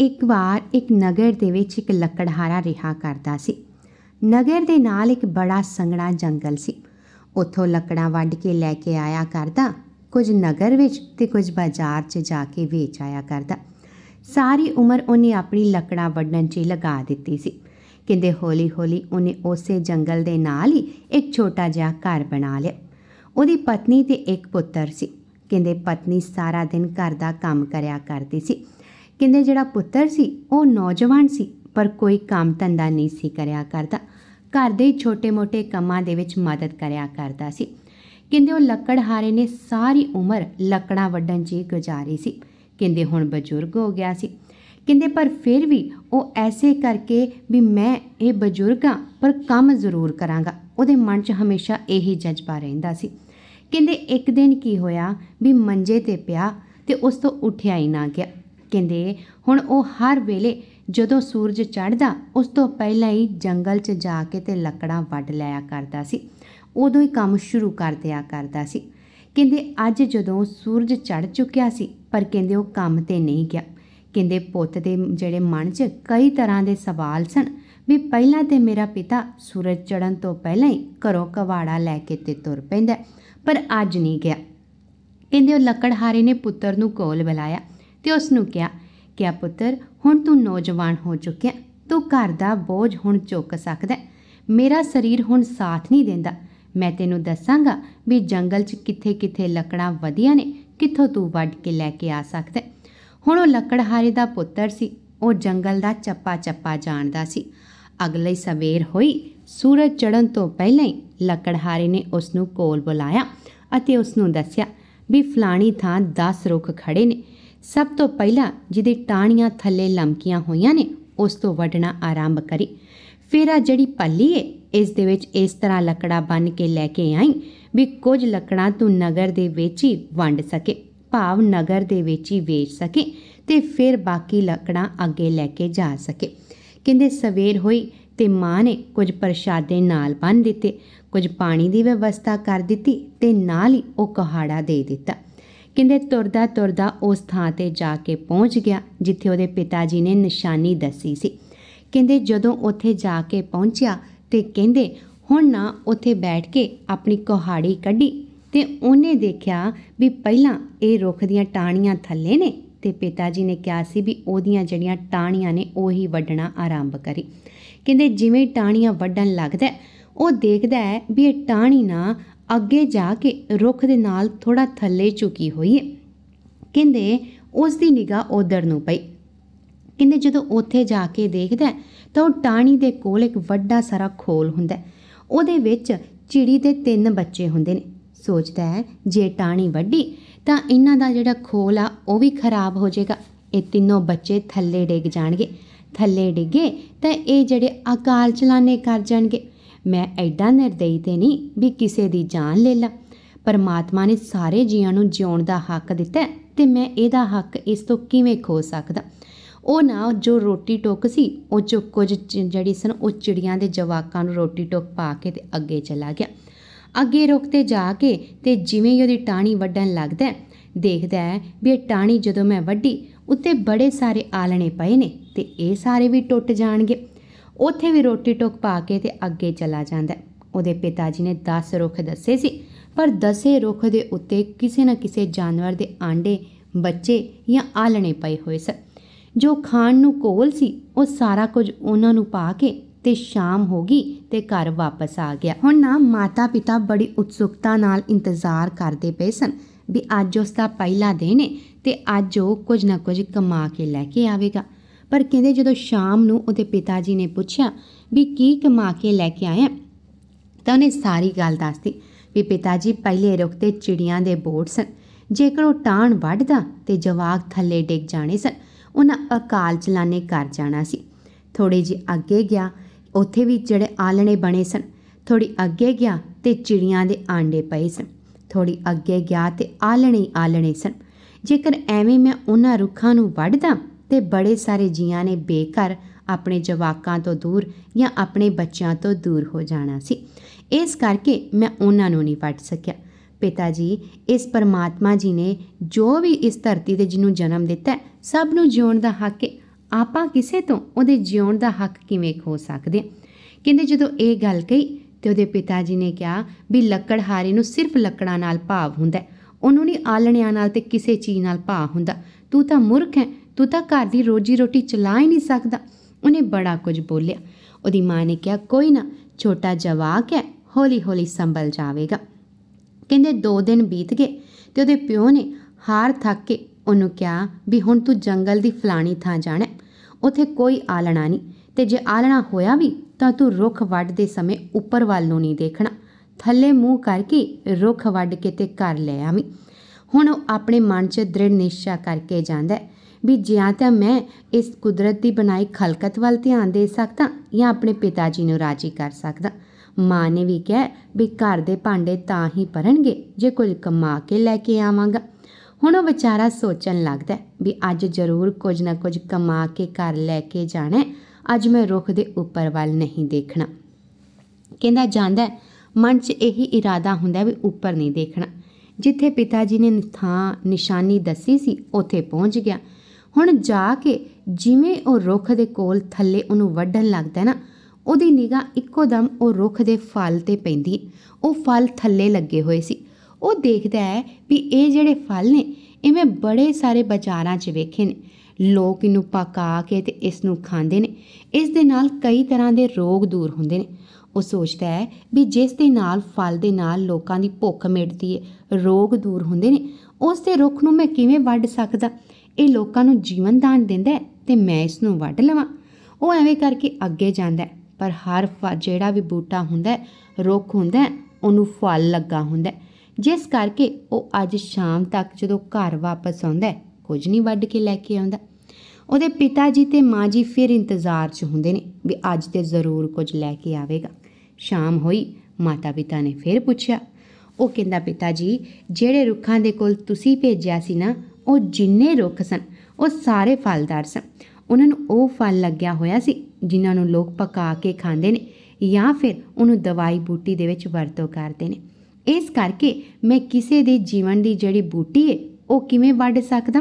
ਇੱਕ ਵਾਰ ਇੱਕ ਨਗਰ ਦੇ ਵਿੱਚ ਇੱਕ ਲੱਕੜਹਾਰਾ ਰਿਹਾ ਕਰਦਾ ਸੀ ਨਗਰ ਦੇ ਨਾਲ ਇੱਕ ਬੜਾ ਸੰਘਣਾ ਜੰਗਲ ਸੀ ਉੱਥੋਂ ਲੱਕੜਾਂ ਵੱਢ ਕੇ ਲੈ ਕੇ ਆਇਆ ਕਰਦਾ ਕੁਝ ਨਗਰ ਵਿੱਚ ਤੇ ਕੁਝ ਬਾਜ਼ਾਰ 'ਚ ਜਾ ਕੇ ਵੇਚ ਆਇਆ ਕਰਦਾ ਸਾਰੀ ਉਮਰ ਉਹਨੇ ਆਪਣੀ ਲੱਕੜਾਂ ਵੱਢਣ 'ਚ ਲਗਾ ਦਿੱਤੀ ਸੀ ਕਹਿੰਦੇ ਹੌਲੀ-ਹੌਲੀ ਉਹਨੇ ਉਸੇ ਜੰਗਲ ਦੇ ਨਾਲ ਹੀ ਇੱਕ ਛੋਟਾ ਜਿਹਾ ਘਰ ਬਣਾ ਲਿਆ ਉਹਦੀ ਪਤਨੀ ਤੇ ਇੱਕ ਪੁੱਤਰ ਸੀ ਕਹਿੰਦੇ ਪਤਨੀ ਸਾਰਾ ਦਿਨ ਘਰ ਦਾ ਕੰਮ ਕਰਿਆ ਕਰਦੀ ਸੀ ਕਹਿੰਦੇ ਜਿਹੜਾ ਪੁੱਤਰ ਸੀ ਉਹ ਨੌਜਵਾਨ ਸੀ ਪਰ ਕੋਈ ਕੰਮ ਧੰਦਾ ਨਹੀਂ ਸੀ ਕਰਿਆ ਕਰਦਾ ਘਰ ਦੇ ਛੋਟੇ-ਮੋਟੇ ਕੰਮਾਂ ਦੇ ਵਿੱਚ ਮਦਦ ਕਰਿਆ ਕਰਦਾ ਸੀ ਕਹਿੰਦੇ ਉਹ ਲੱਕੜਹਾਰੇ ਨੇ ਸਾਰੀ ਉਮਰ ਲੱਕੜਾਂ ਵੱਢਣ 'ਚ ਗੁਜ਼ਾਰੀ ਸੀ ਕਹਿੰਦੇ ਹੁਣ ਬਜ਼ੁਰਗ ਹੋ ਗਿਆ ਸੀ ਕਹਿੰਦੇ ਪਰ ਫਿਰ ਵੀ ਉਹ ਐਸੇ ਕਰਕੇ ਵੀ ਮੈਂ ਇਹ ਬਜ਼ੁਰਗਾ ਪਰ ਕੰਮ ਜ਼ਰੂਰ ਕਰਾਂਗਾ ਉਹਦੇ ਮਨ 'ਚ ਹਮੇਸ਼ਾ ਇਹੀ ਜਜ਼ਬਾ ਰਹਿੰਦਾ ਸੀ ਕਹਿੰਦੇ ਇੱਕ ਦਿਨ ਕੀ ਹੋਇਆ ਵੀ ਮੰਜੇ ਤੇ ਪਿਆ ਤੇ ਉਸ ਤੋਂ ਉੱਠਿਆ ਹੀ ਨਾ ਗਿਆ ਕਹਿੰਦੇ ਹੁਣ ਉਹ ਹਰ ਵੇਲੇ ਜਦੋਂ ਸੂਰਜ ਚੜ੍ਹਦਾ ਉਸ ਤੋਂ ਪਹਿਲਾਂ ਹੀ ਜੰਗਲ 'ਚ ਜਾ ਕੇ ਤੇ ਲੱਕੜਾਂ ਵੱਢ ਲਿਆ ਕਰਦਾ ਸੀ ਉਦੋਂ ਹੀ ਕੰਮ ਸ਼ੁਰੂ ਕਰ ਦਿਆ ਕਰਦਾ ਸੀ ਕਹਿੰਦੇ ਅੱਜ ਜਦੋਂ ਸੂਰਜ ਚੜ ਚੁੱਕਿਆ ਸੀ ਪਰ ਕਹਿੰਦੇ ਉਹ ਕੰਮ ਤੇ ਨਹੀਂ ਗਿਆ ਕਹਿੰਦੇ ਪੁੱਤ ਦੇ ਜਿਹੜੇ ਮਨ 'ਚ ਕਈ ਤਰ੍ਹਾਂ ਦੇ ਸਵਾਲ ਸਨ ਵੀ ਪਹਿਲਾਂ ਤੇ ਮੇਰਾ ਪਿਤਾ ਸੂਰਜ ਚੜਨ ਤੋਂ ਪਹਿਲਾਂ ਹੀ ਘਰੋਂ ਕਵਾੜਾ ਲੈ ਕੇ ਤੇ ਤੁਰ ਪੈਂਦਾ ਪਰ ਅੱਜ ਨਹੀਂ ਗਿਆ ਕਹਿੰਦੇ ਉਹ ਲੱਕੜਹਾਰੇ ਨੇ ਪੁੱਤਰ ਨੂੰ ਕੋਲ ਬੁਲਾਇਆ ਤੇ ਉਸ ਨੂੰ ਕਿਹਾ ਕਿ ਆ ਪੁੱਤਰ ਹੁਣ ਤੂੰ ਨੌਜਵਾਨ ਹੋ ਚੁੱਕਿਆ ਤੂੰ ਘਰ ਦਾ ਬੋਝ ਹੁਣ ਚੁੱਕ ਸਕਦਾ ਮੇਰਾ ਸਰੀਰ ਹੁਣ ਸਾਥ ਨਹੀਂ ਦਿੰਦਾ ਮੈਂ ਤੈਨੂੰ ਦੱਸਾਂਗਾ ਵੀ ਜੰਗਲ 'ਚ ਕਿੱਥੇ-ਕਿੱਥੇ ਲੱਕੜਾਂ ਵਧੀਆਂ ਨੇ ਕਿੱਥੋਂ ਤੂੰ ਵੱਢ ਕੇ ਲੈ ਕੇ ਆ ਸਕਦਾ ਹੁਣ ਉਹ ਲੱਕੜਹਾਰੇ ਦਾ ਪੁੱਤਰ ਸੀ ਉਹ ਜੰਗਲ ਦਾ ਚੱਪਾ-ਚੱਪਾ ਜਾਣਦਾ ਸੀ ਅਗਲੇ ਸਵੇਰ ਹੋਈ ਸੂਰਜ ਚੜ੍ਹਨ ਤੋਂ ਪਹਿਲਾਂ ਹੀ ਲੱਕੜਹਾਰੇ ਨੇ ਉਸ ਨੂੰ ਕੋਲ ਬੁਲਾਇਆ ਅਤੇ ਉਸ ਨੂੰ ਦੱਸਿਆ ਵੀ ਫਲਾਣੀ ਥਾਂ 10 ਰੁੱਖ ਖੜੇ ਨੇ ਸਭ ਤੋਂ ਪਹਿਲਾਂ ਜਿਹਦੀ ਟਾਣੀਆਂ ਥੱਲੇ ਲਮਕੀਆਂ ਹੋਈਆਂ ਨੇ ਉਸ ਤੋਂ ਵੱਢਣਾ ਆਰੰਭ ਕਰੀ ਫਿਰ ਆ ਜਿਹੜੀ ਪੱਲੀ ਏ ਇਸ ਦੇ ਵਿੱਚ ਇਸ ਤਰ੍ਹਾਂ ਲੱਕੜਾ ਬੰਨ ਕੇ ਲੈ ਕੇ ਆਈ ਵੀ ਕੁਝ ਲੱਕੜਾਂ ਤੂੰ ਨਗਰ ਦੇ ਵਿੱਚ ਹੀ ਵੰਡ ਸਕੇ ਭਾਵ ਨਗਰ ਦੇ ਵਿੱਚ ਹੀ ਵੇਚ ਸਕੇ ਤੇ ਫਿਰ ਬਾਕੀ ਲੱਕੜਾਂ ਅੱਗੇ ਲੈ ਕੇ ਜਾ ਸਕੇ ਕਹਿੰਦੇ ਸਵੇਰ ਹੋਈ ਤੇ ਮਾਂ ਨੇ ਕੁਝ ਪ੍ਰਸ਼ਾਦੇ ਨਾਲ ਬੰਨ ਦਿੱਤੇ ਕੁਝ ਪਾਣੀ ਦੀ ਵਿਵਸਥਾ ਕਰ ਦਿੱਤੀ ਤੇ ਨਾਲ ਹੀ ਉਹ ਕਹਾੜਾ ਦੇ ਦਿੱਤਾ ਕਹਿੰਦੇ ਤੁਰਦਾ ਤੁਰਦਾ ਉਸ ਥਾਂ ਤੇ ਜਾ ਕੇ ਪਹੁੰਚ ਗਿਆ ਜਿੱਥੇ ਉਹਦੇ ਪਿਤਾ ਜੀ ਨੇ ਨਿਸ਼ਾਨੀ ਦੱਸੀ ਸੀ ਕਹਿੰਦੇ ਜਦੋਂ ਉੱਥੇ ਜਾ ਕੇ ਪਹੁੰਚਿਆ ਤੇ ਕਹਿੰਦੇ ਹੁਣ ਨਾ ਉੱਥੇ ਬੈਠ ਕੇ ਆਪਣੀ ਕੁਹਾੜੀ ਕੱਢੀ ਤੇ ਉਹਨੇ ਦੇਖਿਆ ਵੀ ਪਹਿਲਾਂ ਇਹ ਰੁੱਖ ਦੀਆਂ ਟਾਹਣੀਆਂ ਥੱਲੇ ਨੇ ਤੇ ਪਿਤਾ ਜੀ ਨੇ ਕਿਹਾ ਸੀ ਵੀ ਉਹਦੀਆਂ ਜਿਹੜੀਆਂ ਟਾਹਣੀਆਂ ਨੇ ਉਹੀ ਵੱਢਣਾ ਆਰੰਭ ਕਰੀ ਕਹਿੰਦੇ ਜਿਵੇਂ ਟਾਹਣੀਆਂ ਵੱਢਣ ਲੱਗਦਾ ਉਹ ਦੇਖਦਾ ਹੈ ਵੀ ਇਹ ਟਾਹਣੀ ਨਾ ਅੱਗੇ ਜਾ ਕੇ ਰੁੱਖ ਦੇ ਨਾਲ ਥੋੜਾ ਥੱਲੇ ਝੁਕੀ ਹੋਈ ਕਹਿੰਦੇ ਉਸ ਦੀ ਨਿਗਾਹ ਉਧਰ ਨੂੰ ਪਈ ਕਹਿੰਦੇ ਜਦੋਂ ਉੱਥੇ ਜਾ ਕੇ ਦੇਖਦਾ ਤਾਂ ਉਹ ਟਾਣੀ ਦੇ ਕੋਲ ਇੱਕ ਵੱਡਾ ਸਾਰਾ ਖੋਲ ਹੁੰਦਾ ਉਹਦੇ ਵਿੱਚ ਚਿੜੀ ਦੇ ਤਿੰਨ ਬੱਚੇ ਹੁੰਦੇ ਨੇ ਸੋਚਦਾ ਜੇ ਟਾਣੀ ਵੱਡੀ ਤਾਂ ਇਹਨਾਂ ਦਾ ਜਿਹੜਾ ਖੋਲ ਆ ਉਹ ਵੀ ਖਰਾਬ ਹੋ ਜਾਏਗਾ ਇਹ ਤਿੰਨੋਂ ਬੱਚੇ ਥੱਲੇ ਡਿੱਗ ਜਾਣਗੇ ਥੱਲੇ ਡਿੱਗੇ ਤਾਂ ਇਹ ਜਿਹੜੇ ਅਕਾਲ ਚਲਾਣੇ ਕਰ ਜਾਣਗੇ ਮੈਂ ਐਡਾ ਨਿਰਦਈ ਤੇ ਨਹੀਂ ਵੀ ਕਿਸੇ ਦੀ ਜਾਨ ਲੈ ਲਾਂ ਪਰਮਾਤਮਾ ਨੇ ਸਾਰੇ ਜੀਵਾਂ ਨੂੰ ਜਿਉਣ ਦਾ ਹੱਕ ਦਿੱਤਾ ਤੇ ਮੈਂ ਇਹਦਾ ਹੱਕ ਇਸ ਤੋਂ ਕਿਵੇਂ ਖੋ ਸਕਦਾ ਉਹ ਨਾ ਜੋ ਰੋਟੀ ਟੋਕ ਸੀ ਉਹ ਜੋ ਕੁਝ ਜਿਹੜੀ ਸਨ ਉਹ ਚਿੜੀਆਂ ਦੇ ਜਵਾਕਾਂ ਨੂੰ ਰੋਟੀ ਟੋਕ ਪਾ ਕੇ ਤੇ ਅੱਗੇ ਚਲਾ ਗਿਆ ਅੱਗੇ ਰੁਕ ਤੇ ਜਾ ਕੇ ਤੇ ਜਿਵੇਂ ਹੀ ਉਹਦੀ ਟਾਣੀ ਵੱਡਣ ਲੱਗਦਾ ਦੇਖਦਾ ਹੈ ਵੀ ਇਹ ਟਾਣੀ ਜਦੋਂ ਮੈਂ ਵੱਡੀ ਉੱਤੇ ਬੜੇ ਸਾਰੇ ਆਲਣੇ ਪਏ ਨੇ ਤੇ ਇਹ ਸਾਰੇ ਵੀ ਟੁੱਟ ਜਾਣਗੇ ਉੱਥੇ ਵੀ ਰੋਟੀ ਟੋਕ ਪਾ ਕੇ ਤੇ ਅੱਗੇ ਚਲਾ ਜਾਂਦਾ ਉਹਦੇ ਪਿਤਾ ਜੀ ਨੇ 10 ਰੁੱਖ ਦੱਸੇ ਸੀ ਪਰ ਦਸੇ ਰੁੱਖ ਦੇ ਉੱਤੇ ਕਿਸੇ ਨਾ ਕਿਸੇ ਜਾਨਵਰ ਦੇ ਆਂਡੇ ਬੱਚੇ ਜਾਂ ਆਲਣੇ ਪਏ ਹੋਏ ਸਨ ਜੋ ਖਾਣ ਨੂੰ ਕੋਲ ਸੀ ਉਹ ਸਾਰਾ ਕੁਝ ਉਹਨਾਂ ਨੂੰ ਪਾ ਕੇ ਤੇ ਸ਼ਾਮ ਹੋ ਗਈ ਤੇ ਘਰ ਵਾਪਸ ਆ ਗਿਆ ਹੁਣ ਨਾ ਮਾਤਾ ਪਿਤਾ ਬੜੀ ਉਤਸੁਕਤਾ ਨਾਲ ਇੰਤਜ਼ਾਰ ਕਰਦੇ ਪਏ ਸਨ ਵੀ ਅੱਜ ਉਸ ਦਾ ਪਹਿਲਾ ਦਿਨ ਹੈ ਤੇ ਅੱਜ ਉਹ ਕੁਝ ਨਾ ਕੁਝ ਕਮਾ ਕੇ ਲੈ ਕੇ ਆਵੇਗਾ ਪਰ ਕਹਿੰਦੇ ਜਦੋਂ ਸ਼ਾਮ ਨੂੰ ਉਹਦੇ ਪਿਤਾ ਜੀ ਨੇ ਪੁੱਛਿਆ ਵੀ ਕੀ ਕਮਾ ਕੇ ਲੈ ਕੇ ਆਇਆ ਤਾਂ ਉਹਨੇ ਸਾਰੀ ਗੱਲ ਦੱਸਤੀ ਵੀ ਪਿਤਾ ਜੀ ਪਹਿਲੇ ਰੁੱਖ ਤੇ ਚਿੜੀਆਂ ਦੇ ਬੋਰਡ ਸਨ ਜੇਕਰ ਉਹ ਟਾਣ ਵੱਢਦਾ ਤੇ ਜਵਾਗ ਥੱਲੇ ਡਿੱਗ ਜਾਣੇ ਸਨ ਉਹਨਾਂ ਅਕਾਲ ਚਲਾਣੇ ਕਰ ਜਾਣਾ ਸੀ ਥੋੜੇ ਜਿ ਅੱਗੇ ਗਿਆ ਉੱਥੇ ਵੀ ਜਿਹੜੇ ਆਲਣੇ ਬਣੇ ਸਨ ਥੋੜੀ ਅੱਗੇ ਗਿਆ ਤੇ ਚਿੜੀਆਂ ਦੇ ਆਂਡੇ ਪਏ ਸਨ ਥੋੜੀ ਅੱਗੇ ਗਿਆ ਤੇ ਆਲਣੇ ਆਲਣੇ ਸਨ ਜੇਕਰ ਐਵੇਂ ਮੈਂ ਉਹਨਾਂ ਰੁੱਖਾਂ ਨੂੰ ਵੱਢਦਾ ਤੇ ਬੜੇ ਸਾਰੇ ਜੀਆਂ ਨੇ ਬੇਕਰ ਆਪਣੇ ਜਵਾਕਾਂ ਤੋਂ ਦੂਰ ਜਾਂ ਆਪਣੇ ਬੱਚਿਆਂ ਤੋਂ ਦੂਰ ਹੋ ਜਾਣਾ ਸੀ ਇਸ ਕਰਕੇ ਮੈਂ ਉਹਨਾਂ ਨੂੰ ਨਹੀਂ ਪੜ ਸਕਿਆ ਪਿਤਾ ਜੀ ਇਸ ਪਰਮਾਤਮਾ ਜੀ ਨੇ ਜੋ ਵੀ ਇਸ ਧਰਤੀ ਤੇ ਜਿਹਨੂੰ ਜਨਮ ਦਿੱਤਾ ਸਭ ਨੂੰ ਜਿਉਣ ਦਾ ਹੱਕ ਹੈ ਆਪਾਂ ਕਿਸੇ ਤੋਂ ਉਹਦੇ ਜਿਉਣ ਦਾ ਹੱਕ ਕਿਵੇਂ ਖੋ ਸਕਦੇ ਕਹਿੰਦੇ ਜਦੋਂ ਇਹ ਗੱਲ ਕਹੀ ਤੇ ਉਹਦੇ ਪਿਤਾ ਜੀ ਨੇ ਕਿਹਾ ਵੀ ਲੱਕੜਹਾਰੇ ਨੂੰ ਸਿਰਫ ਲੱਕੜਾਂ ਨਾਲ ਭਾਵ ਹੁੰਦਾ ਉਹਨੂੰ ਨਹੀਂ ਆਲਣਿਆਂ ਨਾਲ ਤੇ ਕਿਸੇ ਚੀਜ਼ ਨਾਲ ਭਾਵ ਹੁੰਦਾ ਤੂੰ ਤਾਂ ਮੂਰਖ ਹੈ ਤੂੰ ਤਾਂ ਘਰ ਦੀ ਰੋਜੀ ਰੋਟੀ ਚਲਾ ਹੀ ਨਹੀਂ ਸਕਦਾ ਉਹਨੇ ਬੜਾ ਕੁਝ ਬੋਲਿਆ ਉਹਦੀ ਮਾਂ ਨੇ ਕਿਹਾ ਕੋਈ ਨਾ ਛੋਟਾ ਜਵਾਕ ਹੈ ਹੌਲੀ ਹੌਲੀ ਸੰਭਲ ਜਾਵੇਗਾ ਕਹਿੰਦੇ 2 ਦਿਨ ਬੀਤ ਗਏ ਤੇ ਉਹਦੇ ਪਿਓ ਨੇ ਹਾਰ ਥੱਕ ਕੇ ਉਹਨੂੰ ਕਿਹਾ ਵੀ ਹੁਣ ਤੂੰ ਜੰਗਲ ਦੀ ਫਲਾਣੀ ਥਾਂ ਜਾਣਾ ਉੱਥੇ ਕੋਈ ਆਲਣਾ ਨਹੀਂ ਤੇ ਜੇ ਆਲਣਾ ਹੋਇਆ ਵੀ ਤਾਂ ਤੂੰ ਰੁੱਖ ਵੱਢਦੇ ਸਮੇਂ ਉੱਪਰ ਵੱਲ ਨੂੰ ਨਹੀਂ ਦੇਖਣਾ ਥੱਲੇ ਮੂੰਹ ਕਰਕੇ ਰੁੱਖ ਵੱਢ ਕੇ ਤੇ ਘਰ ਲੈ ਆਵੀਂ ਹੁਣ ਉਹ ਆਪਣੇ ਮਨ 'ਚ ਦ੍ਰਿੜ ਨਿਸ਼ਚਾ ਕਰਕੇ ਜਾਂਦਾ ਹੈ ਵੀ ਜਾਂ ਤਾਂ ਮੈਂ ਇਸ ਕੁਦਰਤ ਦੀ ਬਣਾਈ ਖਲਕਤ ਵੱਲ ਧਿਆਨ ਦੇ ਸਕਦਾ ਜਾਂ ਆਪਣੇ ਪਿਤਾ ਜੀ ਨੂੰ ਰਾਜੀ ਕਰ ਸਕਦਾ ਮਾਂ ਨੇ ਵੀ ਕਿਹਾ ਵੀ ਘਰ ਦੇ ਭਾਂਡੇ ਤਾਂ ਹੀ ਭਰਨਗੇ ਜੇ ਕੁਝ ਕਮਾ ਕੇ ਲੈ ਕੇ ਆਵਾਂਗਾ ਹੁਣ ਉਹ ਵਿਚਾਰਾ ਸੋਚਣ ਲੱਗਦਾ ਵੀ ਅੱਜ ਜ਼ਰੂਰ ਕੁਝ ਨਾ ਕੁਝ ਕਮਾ ਕੇ ਘਰ ਲੈ ਕੇ ਜਾਣਾ ਅੱਜ ਮੈਂ ਰੁੱਖ ਦੇ ਉੱਪਰ ਵੱਲ ਨਹੀਂ ਦੇਖਣਾ ਕਹਿੰਦਾ ਜਾਂਦਾ ਮਨ 'ਚ ਇਹੀ ਇਰਾਦਾ ਹੁੰਦਾ ਵੀ ਉੱਪਰ ਨਹੀਂ ਦੇਖਣਾ ਜਿੱਥੇ ਪਿਤਾ ਜੀ ਨੇ ਥਾਂ ਨਿਸ਼ਾਨੀ ਦੱਸੀ ਸੀ ਉੱਥੇ ਪਹੁੰਚ ਗਿਆ ਹੁਣ ਜਾ ਕੇ ਜਿਵੇਂ ਉਹ ਰੁੱਖ ਦੇ ਕੋਲ ਥੱਲੇ ਉਹਨੂੰ ਵੱਢਣ ਲੱਗਦਾ ਨਾ ਉਹਦੀ ਨਿਗਾ ਇੱਕੋ ਦਮ ਉਹ ਰੁੱਖ ਦੇ ਫਲ ਤੇ ਪੈਂਦੀ ਉਹ ਫਲ ਥੱਲੇ ਲੱਗੇ ਹੋਏ ਸੀ ਉਹ ਦੇਖਦਾ ਹੈ ਵੀ ਇਹ ਜਿਹੜੇ ਫਲ ਨੇ ਇਵੇਂ ਬੜੇ ਸਾਰੇ ਬਾਜ਼ਾਰਾਂ 'ਚ ਵੇਖੇ ਨੇ ਲੋਕ ਇਹਨੂੰ ਪਕਾ ਕੇ ਤੇ ਇਸ ਨੂੰ ਖਾਂਦੇ ਨੇ ਇਸ ਦੇ ਨਾਲ ਕਈ ਤਰ੍ਹਾਂ ਦੇ ਰੋਗ ਦੂਰ ਹੁੰਦੇ ਨੇ ਉਹ ਸੋਚਦਾ ਹੈ ਵੀ ਜਿਸ ਦੇ ਨਾਲ ਫਲ ਦੇ ਨਾਲ ਲੋਕਾਂ ਦੀ ਭੁੱਖ ਮਿਟਦੀ ਹੈ ਰੋਗ ਦੂਰ ਹੁੰਦੇ ਨੇ ਉਸ ਦੇ ਰੁੱਖ ਨੂੰ ਮੈਂ ਕਿਵੇਂ ਵੱਢ ਸਕਦਾ ਇਹ ਲੋਕਾਂ ਨੂੰ ਜੀਵਨ ਦਾਨ ਦਿੰਦਾ ਹੈ ਤੇ ਮੈਂ ਇਸ ਨੂੰ ਵੱਢ ਲਵਾਂ ਉਹ ਐਵੇਂ ਕਰਕੇ ਅੱਗੇ ਜਾਂਦਾ ਹੈ ਪਰ ਹਰ ਜਿਹੜਾ ਵੀ ਬੂਟਾ ਹੁੰਦਾ ਹੈ ਰੁੱਖ ਹੁੰਦਾ ਹੈ ਉਹਨੂੰ ਫਲ ਲੱਗਾ ਹੁੰਦਾ ਹੈ ਜਿਸ ਕਰਕੇ ਉਹ ਅੱਜ ਸ਼ਾਮ ਤੱਕ ਜਦੋਂ ਘਰ ਵਾਪਸ ਆਉਂਦਾ ਕੁਝ ਨਹੀਂ ਵੱਢ ਕੇ ਲੈ ਕੇ ਆਉਂਦਾ ਉਹਦੇ ਪਿਤਾ ਜੀ ਤੇ ਮਾਂ ਜੀ ਫਿਰ ਇੰਤਜ਼ਾਰ 'ਚ ਹੁੰਦੇ ਨੇ ਵੀ ਅੱਜ ਤੇ ਜ਼ਰੂਰ ਕੁਝ ਲੈ ਕੇ ਆਵੇਗਾ ਸ਼ਾਮ ਹੋਈ ਮਾਤਾ ਪਿਤਾ ਨੇ ਫਿਰ ਪੁੱਛਿਆ ਉਹ ਕਹਿੰਦਾ ਪਿਤਾ ਜੀ ਜਿਹੜੇ ਰੁੱਖਾਂ ਦੇ ਕੋਲ ਤੁਸੀਂ ਭੇਜਿਆ ਸੀ ਨਾ ਉਹ ਜਿੰਨੇ ਰੁੱਖ ਸਨ ਉਹ ਸਾਰੇ ਫਲਦਾਰ ਸਨ ਉਹਨਾਂ ਨੂੰ ਉਹ ਫਲ ਲੱਗਿਆ ਹੋਇਆ ਸੀ ਜਿਨ੍ਹਾਂ ਨੂੰ ਲੋਕ ਪਕਾ ਕੇ ਖਾਂਦੇ ਨੇ ਜਾਂ ਫਿਰ ਉਹਨੂੰ ਦਵਾਈ ਬੂਟੀ ਦੇ ਵਿੱਚ ਵਰਤੋਂ ਕਰਦੇ ਨੇ ਇਸ ਕਰਕੇ ਮੈਂ ਕਿਸੇ ਦੇ ਜੀਵਨ ਦੀ ਜਿਹੜੀ ਬੂਟੀ ਹੈ ਉਹ ਕਿਵੇਂ ਵੱਢ ਸਕਦਾ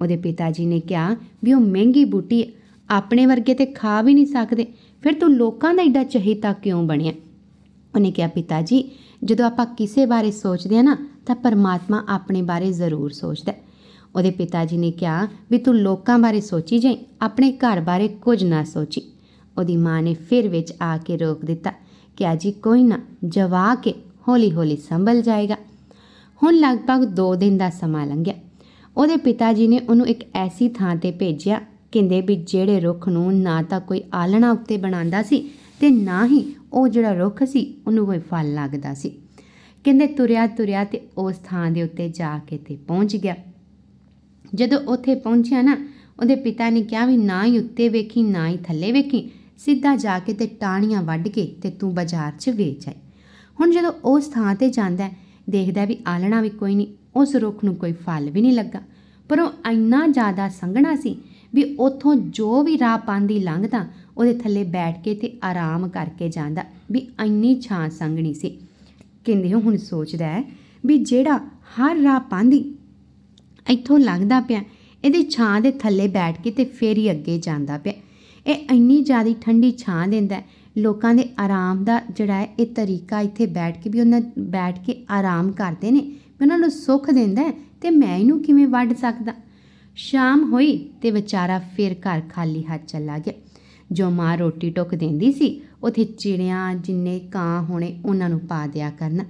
ਉਹਦੇ ਪਿਤਾ ਜੀ ਨੇ ਕਿਹਾ ਵੀ ਉਹ ਮਹਿੰਗੀ ਬੂਟੀ ਆਪਣੇ ਵਰਗੇ ਤੇ ਖਾ ਵੀ ਨਹੀਂ ਸਕਦੇ ਫਿਰ ਤੂੰ ਲੋਕਾਂ ਦਾ ਇੱਡਾ ਚਹੀਤਾ ਕਿਉਂ ਬਣਿਆ ਉਹਨੇ ਕਿਹਾ ਪਿਤਾ ਜੀ ਜਦੋਂ ਆਪਾਂ ਕਿਸੇ ਬਾਰੇ ਸੋਚਦੇ ਆ ਨਾ ਤਾਂ ਪਰਮਾਤਮਾ ਆਪਣੇ ਬਾਰੇ ਜ਼ਰੂਰ ਸੋਚਦਾ ਉਹਦੇ ਪਿਤਾ ਜੀ ਨੇ ਕਿਹਾ ਵੀ ਤੂੰ ਲੋਕਾਂ ਬਾਰੇ ਸੋਚੀ ਜਾਈ ਆਪਣੇ ਘਰ ਬਾਰੇ ਕੁਝ ਨਾ ਸੋਚੀ ਉਹਦੀ ਮਾਂ ਨੇ ਫਿਰ ਵਿੱਚ ਆ ਕੇ ਰੋਕ ਦਿੱਤਾ ਕਿ ਆਜੀ ਕੋਈ ਨਾ ਜਵਾ ਕੇ ਹੌਲੀ-ਹੌਲੀ ਸੰਭਲ ਜਾਏਗਾ ਹੁਣ ਲਗਭਗ 2 ਦਿਨ ਦਾ ਸਮਾਂ ਲੰਘਿਆ ਉਹਦੇ ਪਿਤਾ ਜੀ ਨੇ ਉਹਨੂੰ ਇੱਕ ਐਸੀ ਥਾਂ ਤੇ ਭੇਜਿਆ ਕਹਿੰਦੇ ਵੀ ਜਿਹੜੇ ਰੁੱਖ ਨੂੰ ਨਾ ਤਾਂ ਕੋਈ ਆਲਣਾ ਉੱਤੇ ਬਣਾਉਂਦਾ ਸੀ ਤੇ ਨਾ ਹੀ ਉਹ ਜਿਹੜਾ ਰੁੱਖ ਸੀ ਉਹਨੂੰ ਕੋਈ ਫਲ ਲੱਗਦਾ ਸੀ ਕਹਿੰਦੇ ਤੁਰਿਆ ਤੁਰਿਆ ਤੇ ਉਸ ਥਾਂ ਦੇ ਉੱਤੇ ਜਾ ਕੇ ਤੇ ਪਹੁੰਚ ਗਿਆ ਜਦੋਂ ਉੱਥੇ ਪਹੁੰਚਿਆ ਨਾ ਉਹਦੇ ਪਿਤਾ ਨੇ ਕਿਹਾ ਵੀ ਨਾ ਹੀ ਉੱਤੇ ਵੇਖੀ ਨਾ ਹੀ ਥੱਲੇ ਵੇਖੀ ਸਿੱਧਾ ਜਾ ਕੇ ਤੇ ਟਾਣੀਆਂ ਵੱਢ ਕੇ ਤੇ ਤੂੰ ਬਾਜ਼ਾਰ 'ਚ ਵੇਚ ਆਈ ਹੁਣ ਜਦੋਂ ਉਸ ਥਾਂ ਤੇ ਜਾਂਦਾ ਦੇਖਦਾ ਵੀ ਆਲਣਾ ਵੀ ਕੋਈ ਨਹੀਂ ਉਸ ਰੁੱਖ ਨੂੰ ਕੋਈ ਫਲ ਵੀ ਨਹੀਂ ਲੱਗਾ ਪਰ ਉਹ ਇੰਨਾ ਜ਼ਿਆਦਾ ਸੰਘਣਾ ਸੀ ਵੀ ਉਥੋਂ ਜੋ ਵੀ ਰਾਹ ਪਾਂਦੀ ਲੰਘਦਾ ਉਹਦੇ ਥੱਲੇ ਬੈਠ ਕੇ ਤੇ ਆਰਾਮ ਕਰਕੇ ਜਾਂਦਾ ਵੀ ਇੰਨੀ ਛਾਂ ਸੰਘਣੀ ਸੀ ਕਹਿੰਦੇ ਹੁਣ ਸੋਚਦਾ ਹੈ ਵੀ ਜਿਹੜਾ ਹਰ ਰਾਹ ਪਾਂਦੀ ਇੱਥੋਂ ਲੰਘਦਾ ਪਿਆ ਇਹਦੀ ਛਾਂ ਦੇ ਥੱਲੇ ਬੈਠ ਕੇ ਤੇ ਫੇਰ ਹੀ ਅੱਗੇ ਜਾਂਦਾ ਪਿਆ ਇਹ ਇੰਨੀ ਜ਼ਿਆਦਾ ਠੰਡੀ ਛਾਂ ਦਿੰਦਾ ਲੋਕਾਂ ਦੇ ਆਰਾਮ ਦਾ ਜਿਹੜਾ ਹੈ ਇਹ ਤਰੀਕਾ ਇੱਥੇ ਬੈਠ ਕੇ ਵੀ ਉਹਨਾਂ ਬੈਠ ਕੇ ਆਰਾਮ ਕਰਦੇ ਨੇ ਵੀ ਉਹਨਾਂ ਨੂੰ ਸੁੱਖ ਦਿੰਦਾ ਤੇ ਮੈਂ ਇਹਨੂੰ ਕਿਵੇਂ ਵੱਢ ਸਕਦਾ ਸ਼ਾਮ ਹੋਈ ਤੇ ਵਿਚਾਰਾ ਫੇਰ ਘਰ ਖਾਲੀ ਹੱਥ ਚੱਲਾ ਗਿਆ ਜੋ ਮਾਂ ਰੋਟੀ ਟੁੱਕ ਦਿੰਦੀ ਸੀ ਉਥੇ ਚਿੜੀਆਂ ਜਿੰਨੇ ਕਾਂ ਹੋਣੇ ਉਹਨਾਂ ਨੂੰ ਪਾ ਦਿਆ ਕਰਨਾ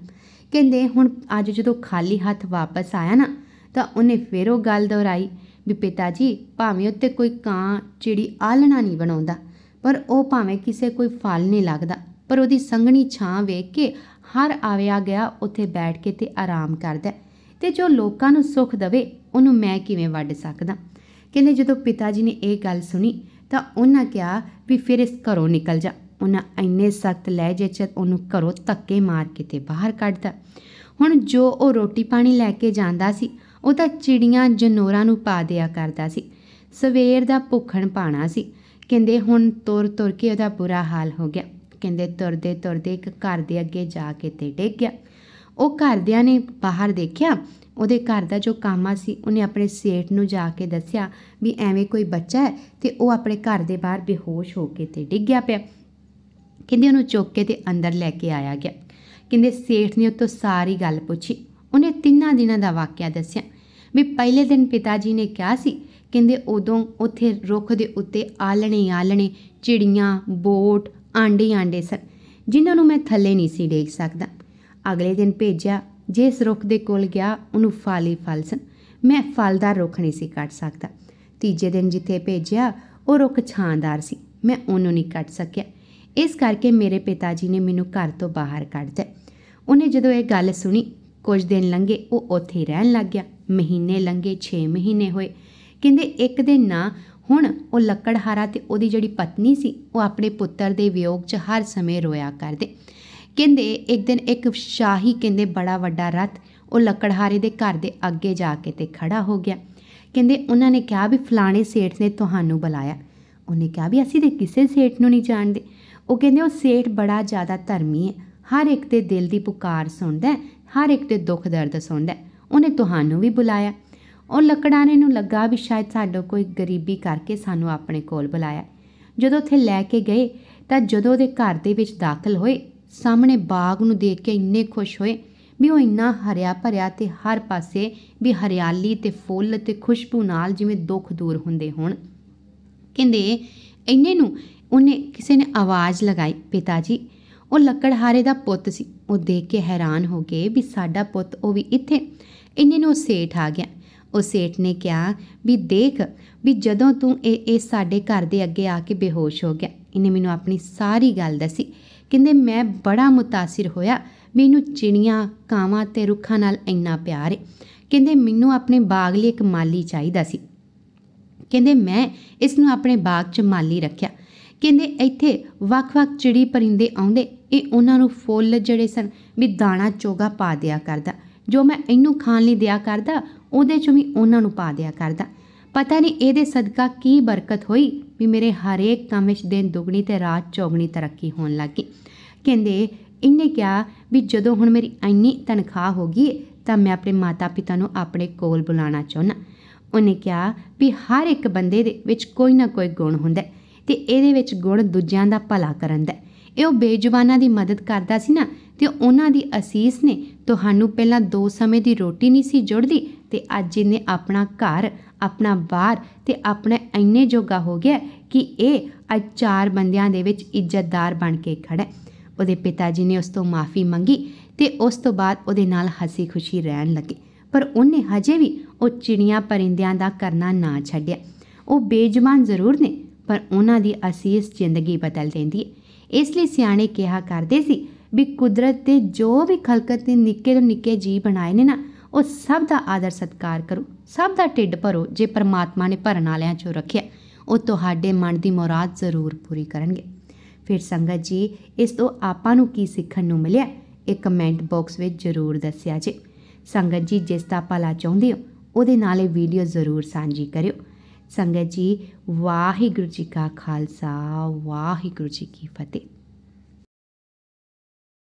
ਕਹਿੰਦੇ ਹੁਣ ਅੱਜ ਜਦੋਂ ਖਾਲੀ ਹੱਥ ਵਾਪਸ ਆਇਆ ਨਾ ਤਾਂ ਉਹਨੇ ਫਿਰ ਉਹ ਗੱਲ ਦੁਹਰਾਈ ਵੀ ਪਿਤਾ ਜੀ ਭਾਵੇਂ ਉੱਤੇ ਕੋਈ ਕਾਂ ਚਿੜੀ ਆਲਣਾ ਨਹੀਂ ਬਣਾਉਂਦਾ ਪਰ ਉਹ ਭਾਵੇਂ ਕਿਸੇ ਕੋਈ ਫਲ ਨਹੀਂ ਲੱਗਦਾ ਪਰ ਉਹਦੀ ਸੰਘਣੀ ਛਾਂ ਵੇਖ ਕੇ ਹਰ ਆਵਿਆ ਗਿਆ ਉੱਥੇ ਬੈਠ ਕੇ ਤੇ ਆਰਾਮ ਕਰਦਾ ਤੇ ਜੋ ਲੋਕਾਂ ਨੂੰ ਸੁੱਖ ਦਵੇ ਉਹਨੂੰ ਮੈਂ ਕਿਵੇਂ ਵੱਢ ਸਕਦਾ ਕਹਿੰਦੇ ਜਦੋਂ ਪਿਤਾ ਜੀ ਨੇ ਇਹ ਗੱਲ ਸੁਣੀ ਤਾਂ ਉਹਨਾਂ ਕਿਹਾ ਵੀ ਫਿਰ ਇਸ ਘਰੋਂ ਨਿਕਲ ਜਾ ਉਹਨਾਂ ਇੰਨੇ ਸਖਤ ਲਹਿਜੇ 'ਚ ਉਹਨੂੰ ਘਰੋਂ ਧੱਕੇ ਮਾਰ ਕੇ ਤੇ ਬਾਹਰ ਕੱਢਦਾ ਹੁਣ ਜੋ ਉਹ ਰੋਟੀ ਪਾਣੀ ਲੈ ਕੇ ਜਾਂਦਾ ਸੀ ਉਹ ਤਾਂ ਚਿੜੀਆਂ ਜਨੋਰਾਂ ਨੂੰ ਪਾ ਦਿਆ ਕਰਦਾ ਸੀ ਸਵੇਰ ਦਾ ਭੁੱਖਣ ਪਾਣਾ ਸੀ ਕਹਿੰਦੇ ਹੁਣ ਤੁਰ ਤੁਰ ਕੇ ਉਹਦਾ ਬੁਰਾ ਹਾਲ ਹੋ ਗਿਆ ਕਹਿੰਦੇ ਤੁਰਦੇ ਤੁਰਦੇ ਇੱਕ ਘਰ ਦੇ ਅੱਗੇ ਜਾ ਕੇ ਤੇ ਡਿੱਗ ਗਿਆ ਉਹ ਘਰਦਿਆਂ ਨੇ ਬਾਹਰ ਦੇਖਿਆ ਉਹਦੇ ਘਰ ਦਾ ਜੋ ਕਾਮਾ ਸੀ ਉਹਨੇ ਆਪਣੇ ਸੇਠ ਨੂੰ ਜਾ ਕੇ ਦੱਸਿਆ ਵੀ ਐਵੇਂ ਕੋਈ ਬੱਚਾ ਹੈ ਤੇ ਉਹ ਆਪਣੇ ਘਰ ਦੇ ਬਾਹਰ ਬੇਹੋਸ਼ ਹੋ ਕੇ ਤੇ ਡਿੱਗ ਗਿਆ ਪਿਆ ਕਹਿੰਦੇ ਉਹਨੂੰ ਚੁੱਕ ਕੇ ਤੇ ਅੰਦਰ ਲੈ ਕੇ ਆਇਆ ਗਿਆ ਕਹਿੰਦੇ ਸੇਠ ਨੇ ਉਤੋਂ ਸਾਰੀ ਗੱਲ ਪੁੱਛੀ ਉਹਨੇ ਤਿੰਨਾਂ ਦਿਨਾਂ ਦਾ ਵਾਕਿਆ ਦੱਸਿਆ ਵੀ ਪਹਿਲੇ ਦਿਨ ਪਿਤਾ ਜੀ ਨੇ ਕਿਹਾ ਸੀ ਕਹਿੰਦੇ ਉਦੋਂ ਉੱਥੇ ਰੁੱਖ ਦੇ ਉੱਤੇ ਆਲਣੇ ਆਲਣੇ ਚਿੜੀਆਂ ਬੋਟ ਆਂਡੇ ਆਂਡੇ ਸਨ ਜਿਨ੍ਹਾਂ ਨੂੰ ਮੈਂ ਥੱਲੇ ਨਹੀਂ ਸੀ ਦੇਖ ਸਕਦਾ ਅਗਲੇ ਦਿਨ ਭੇਜਿਆ ਜਿਸ ਰੁੱਖ ਦੇ ਕੋਲ ਗਿਆ ਉਹਨੂੰ ਫਲ ਹੀ ਫਲ ਸਨ ਮੈਂ ਫਲਦਾਰ ਰੁੱਖ ਨਹੀਂ ਸੀ ਕੱਟ ਸਕਦਾ ਤੀਜੇ ਦਿਨ ਜਿੱਥੇ ਭੇਜਿਆ ਉਹ ਰੁੱਖ ਛਾਂਦਾਰ ਸੀ ਮੈਂ ਉਹਨੂੰ ਨਹੀਂ ਕੱਟ ਸਕਿਆ ਇਸ ਕਰਕੇ ਮੇਰੇ ਪਿਤਾ ਜੀ ਨੇ ਮੈਨੂੰ ਘਰ ਤੋਂ ਬਾਹਰ ਕੱਢ ਦਿੱਤਾ ਉਹਨੇ ਜਦੋਂ ਇਹ ਗੱਲ ਸੁਣੀ ਕੁਝ ਦਿਨ ਲੰਘੇ ਉਹ ਉੱਥੇ ਰਹਿਣ ਲੱਗ ਗਿਆ ਮਹੀਨੇ ਲੰਘੇ 6 ਮਹੀਨੇ ਹੋਏ ਕਹਿੰਦੇ ਇੱਕ ਦਿਨ ਨਾ ਹੁਣ ਉਹ ਲੱਕੜਹਾਰਾ ਤੇ ਉਹਦੀ ਜਿਹੜੀ ਪਤਨੀ ਸੀ ਉਹ ਆਪਣੇ ਪੁੱਤਰ ਦੇ ਵਿਯੋਗ 'ਚ ਹਰ ਸਮੇਂ ਰੋਇਆ ਕਰਦੇ ਕਹਿੰਦੇ ਇੱਕ ਦਿਨ ਇੱਕ ਸ਼ਾਹੀ ਕਹਿੰਦੇ ਬੜਾ ਵੱਡਾ ਰਥ ਉਹ ਲੱਕੜਹਾਰੇ ਦੇ ਘਰ ਦੇ ਅੱਗੇ ਜਾ ਕੇ ਤੇ ਖੜਾ ਹੋ ਗਿਆ ਕਹਿੰਦੇ ਉਹਨਾਂ ਨੇ ਕਿਹਾ ਵੀ ਫਲਾਣੇ ਸੇਠ ਨੇ ਤੁਹਾਨੂੰ ਬੁਲਾਇਆ ਉਹਨੇ ਕਿਹਾ ਵੀ ਅਸੀਂ ਤੇ ਕਿਸੇ ਸੇਠ ਨੂੰ ਨਹੀਂ ਜਾਣਦੇ ਉਹ ਕਹਿੰਦੇ ਉਹ ਸੇਠ ਬੜਾ ਜ਼ਿਆਦਾ ਧਰਮੀ ਹੈ ਹਰ ਇੱਕ ਦੇ ਦਿਲ ਦੀ ਪੁਕਾਰ ਸੁਣਦਾ ਹਰ ਇੱਕ ਦੇ ਦੁੱਖ ਦਰਦ ਸੁਣਦਾ ਉਹਨੇ ਤੁਹਾਨੂੰ ਵੀ ਬੁਲਾਇਆ ਉਹ ਨੇ ਨੂੰ ਲੱਗਾ ਵੀ ਸ਼ਾਇਦ ਸਾਡੋ ਕੋਈ ਗਰੀਬੀ ਕਰਕੇ ਸਾਨੂੰ ਆਪਣੇ ਕੋਲ ਬੁਲਾਇਆ ਜਦੋਂ ਉੱਥੇ ਲੈ ਕੇ ਗਏ ਤਾਂ ਜਦੋਂ ਉਹਦੇ ਘਰ ਦੇ ਵਿੱਚ ਦਾਖਲ ਹੋਏ ਸਾਹਮਣੇ ਬਾਗ ਨੂੰ ਦੇਖ ਕੇ ਇੰਨੇ ਖੁਸ਼ ਹੋਏ ਵੀ ਉਹ ਇੰਨਾ ਹਰਿਆ ਭਰਿਆ ਤੇ ਹਰ ਪਾਸੇ ਵੀ ਹਰਿਆਲੀ ਤੇ ਫੁੱਲ ਤੇ ਖੁਸ਼ਬੂ ਨਾਲ ਜਿਵੇਂ ਦੁੱਖ ਦੂਰ ਹੁੰਦੇ ਹੋਣ ਕਹਿੰਦੇ ਇੰਨੇ ਨੂੰ ਉਹਨੇ ਕਿਸੇ ਨੇ ਆਵਾਜ਼ ਲਗਾਈ ਪਿਤਾ ਜੀ ਉਹ ਲੱਕੜਹਾਰੇ ਦਾ ਪੁੱਤ ਸੀ ਉਹ ਦੇਖ ਕੇ ਹੈਰਾਨ ਹੋ ਗਏ ਵੀ ਸਾਡਾ ਪੁੱਤ ਉਹ ਵੀ ਇੱਥੇ ਇੰਨੇ ਨੂੰ ਸੇਠ ਆ ਗਿਆ ਉਹ ਸੇਠ ਨੇ ਕਿਹਾ ਵੀ ਦੇਖ ਵੀ ਜਦੋਂ ਤੂੰ ਇਹ ਇਹ ਸਾਡੇ ਘਰ ਦੇ ਅੱਗੇ ਆ ਕੇ ਬੇਹੋਸ਼ ਹੋ ਗਿਆ ਇਹਨੇ ਮੈਨੂੰ ਆਪਣੀ ਸਾਰੀ ਗੱਲ ਦੱਸੀ ਕਹਿੰਦੇ ਮੈਂ ਬੜਾ ਮੁਤਾਸਿਰ ਹੋਇਆ ਮੈਨੂੰ ਚਿੜੀਆਂ ਕਾਵਾਂ ਤੇ ਰੁੱਖਾਂ ਨਾਲ ਇੰਨਾ ਪਿਆਰ ਹੈ ਕਹਿੰਦੇ ਮੈਨੂੰ ਆਪਣੇ ਬਾਗ ਲਈ ਇੱਕ ਮਾਲੀ ਚਾਹੀਦਾ ਸੀ ਕਹਿੰਦੇ ਮੈਂ ਇਸ ਨੂੰ ਆਪਣੇ ਬਾਗ 'ਚ ਮਾਲੀ ਰੱਖਿਆ ਕਹਿੰਦੇ ਇੱਥੇ ਵੱਖ-ਵੱਖ ਚਿੜੀ ਪਰਿੰਦੇ ਆਉਂਦੇ ਇਹ ਉਹਨਾਂ ਨੂੰ ਫੁੱਲ ਜਿਹੜੇ ਸਨ ਵੀ ਦਾਣਾ ਚੋਗਾ ਪਾ ਦਿਆ ਕਰਦਾ ਜੋ ਮੈਂ ਇਹਨੂੰ ਖਾਣ ਲਈ ਦਿਆ ਕਰਦਾ ਉਹਦੇ ਚ ਵੀ ਉਹਨਾਂ ਨੂੰ ਪਾ ਦਿਆ ਕਰਦਾ ਪਤਾ ਨਹੀਂ ਇਹਦੇ ਸਦਕਾ ਕੀ ਬਰਕਤ ਹੋਈ ਵੀ ਮੇਰੇ ਹਰੇਕ ਕੰਮ ਵਿੱਚ ਦਿਨ ਦੁਗਣੀ ਤੇ ਰਾਤ ਚੌਗਣੀ ਤਰੱਕੀ ਹੋਣ ਲੱਗੀ ਕਹਿੰਦੇ ਇਹਨੇ ਕਿਹਾ ਵੀ ਜਦੋਂ ਹੁਣ ਮੇਰੀ ਇੰਨੀ ਤਨਖਾਹ ਹੋ ਗਈ ਤਾਂ ਮੈਂ ਆਪਣੇ ਮਾਤਾ-ਪਿਤਾ ਨੂੰ ਆਪਣੇ ਕੋਲ ਬੁਲਾਉਣਾ ਚਾਹੁੰਦਾ ਉਹਨੇ ਕਿਹਾ ਵੀ ਹਰ ਇੱਕ ਬੰਦੇ ਦੇ ਵਿੱਚ ਕੋਈ ਨਾ ਕੋਈ ਗੁਣ ਹੁੰਦਾ ਤੇ ਇਹਦੇ ਵਿੱਚ ਗੁਣ ਦੂਜਿਆਂ ਦਾ ਭਲਾ ਕਰਨ ਦਾ ਇਹ ਉਹ ਬੇਜ਼ੁਬਾਨਾਂ ਦੀ ਮਦਦ ਕਰਦਾ ਸੀ ਨਾ ਤੇ ਉਹਨਾਂ ਦੀ ਅਸੀਸ ਨੇ ਤੁਹਾਨੂੰ ਪਹਿਲਾਂ ਦੋ ਸਮੇਂ ਦੀ ਰੋਟੀ ਨਹੀਂ ਸੀ ਜੁੜਦੀ ਤੇ ਅੱਜ ਇਹਨੇ ਆਪਣਾ ਘਰ ਆਪਣਾ ਬਾਹਰ ਤੇ ਆਪਣੇ ਇੰਨੇ ਜੋਗਾ ਹੋ ਗਿਆ ਕਿ ਇਹ ਅੱਜ ਚਾਰ ਬੰਦਿਆਂ ਦੇ ਵਿੱਚ ਇੱਜ਼ਤਦਾਰ ਬਣ ਕੇ ਖੜਾ ਉਹਦੇ ਪਿਤਾ ਜੀ ਨੇ ਉਸ ਤੋਂ ਮਾਫੀ ਮੰਗੀ ਤੇ ਉਸ ਤੋਂ ਬਾਅਦ ਉਹਦੇ ਨਾਲ ਹਸੀ ਖੁਸ਼ੀ ਰਹਿਣ ਲੱਗੇ ਪਰ ਉਹਨੇ ਹਜੇ ਵੀ ਉਹ ਚਿੜੀਆਂ ਪਰਿੰਦਿਆਂ ਦਾ ਕਰਨਾ ਨਾ ਛੱਡਿਆ ਉਹ ਬੇਜਮਾਨ ਜ਼ਰੂਰ ਨੇ ਪਰ ਉਹਨਾਂ ਦੀ ਅਸੀਸ ਜ਼ਿੰਦਗੀ ਬਦਲ ਦਿੰਦੀ ਹੈ ਇਸ ਲਈ ਸਿਆਣੇ ਕਿਹਾ ਕਰਦੇ ਸੀ ਵੀ ਕੁਦਰਤ ਦੇ ਜੋ ਵੀ ਖਲਕਤ ਨੇ ਨਿੱਕੇ ਤੋਂ ਨਿੱਕੇ ਜੀ ਬਣਾਏ ਨੇ ਨਾ ਉਹ ਸਭ ਦਾ ਆਦਰ ਸਤਕਾਰ ਕਰੋ ਸਭ ਦਾ ਢਿੱਡ ਭਰੋ ਜੇ ਪਰਮਾਤਮਾ ਨੇ ਭਰਨ ਵਾਲਿਆਂ ਚੋਂ ਰੱਖਿਆ ਉਹ ਤੁਹਾਡੇ ਮਨ ਦੀ ਮੁਰਾਦ ਜ਼ਰੂਰ ਪੂਰੀ ਕਰਨਗੇ ਫਿਰ ਸੰਗਤ ਜੀ ਇਸ ਤੋਂ ਆਪਾਂ ਨੂੰ ਕੀ ਸਿੱਖਣ ਨੂੰ ਮਿਲਿਆ ਇਹ ਕਮੈਂਟ ਬਾਕਸ ਵਿੱਚ ਜ਼ਰੂਰ ਦੱਸਿਆ ਜੇ ਸੰਗਤ ਜੀ ਜਿਸ ਦਾ ਭਲਾ ਚਾਹੁੰਦੇ ਹੋ ਉਹਦੇ ਨਾਲ ਇਹ ਵੀਡੀਓ ਜ਼ਰੂਰ ਸਾਂਝੀ ਕਰਿਓ ਸੰਗਤ ਜੀ ਵਾਹਿਗੁਰੂ ਜੀ ਕਾ ਖਾਲਸਾ ਵਾਹਿਗੁਰੂ ਜੀ ਕੀ ਫਤਿਹ